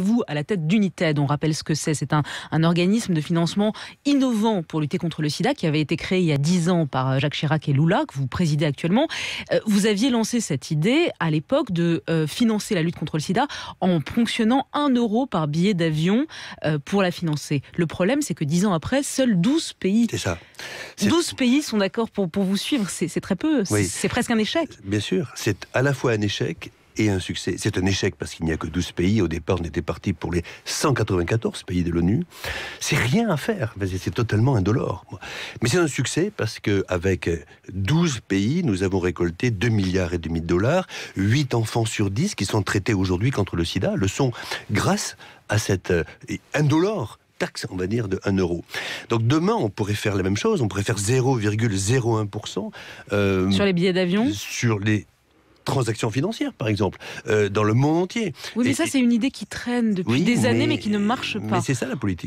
vous à la tête d'United. On rappelle ce que c'est. C'est un, organisme de financement innovant pour lutter contre le sida qui avait été créé il y a dix ans par euh, Jacques Chirac et Lula, que vous présidez actuellement. Euh, vous aviez lancé cette idée à l'époque de euh, financer la lutte contre le sida en ponctionnant un euro par billet d'avion pour la financer. Le problème, c'est que dix ans après, seuls 12 pays, ça. 12 pays sont d'accord pour, vous suivre. C'est très peu. C'est presque un échec. Bien sûr. C'est à la fois un échec et un succès. C'est un échec parce qu'il n'y a que 12 pays. Au départ, on était parti pour les 194 pays de l'ONU. C'est rien à faire. C'est totalement indolore. Mais c'est un succès parce que avec 12 pays, nous avons récolté 2 milliards et demi de dollars, 8 enfants sur 10 qui sont traités aujourd'hui contre le sida le sont grâce à cette euh, indolore taxe, on va dire, de 1 euro. Donc demain, on pourrait faire la même chose, on pourrait faire 0,01%. Euh, sur les billets d'avion Sur les transactions financières, par exemple, euh, dans le monde entier. Oui, mais ça, c'est une idée qui traîne depuis des années, mais, mais qui ne marche pas. Mais c'est ça la politique.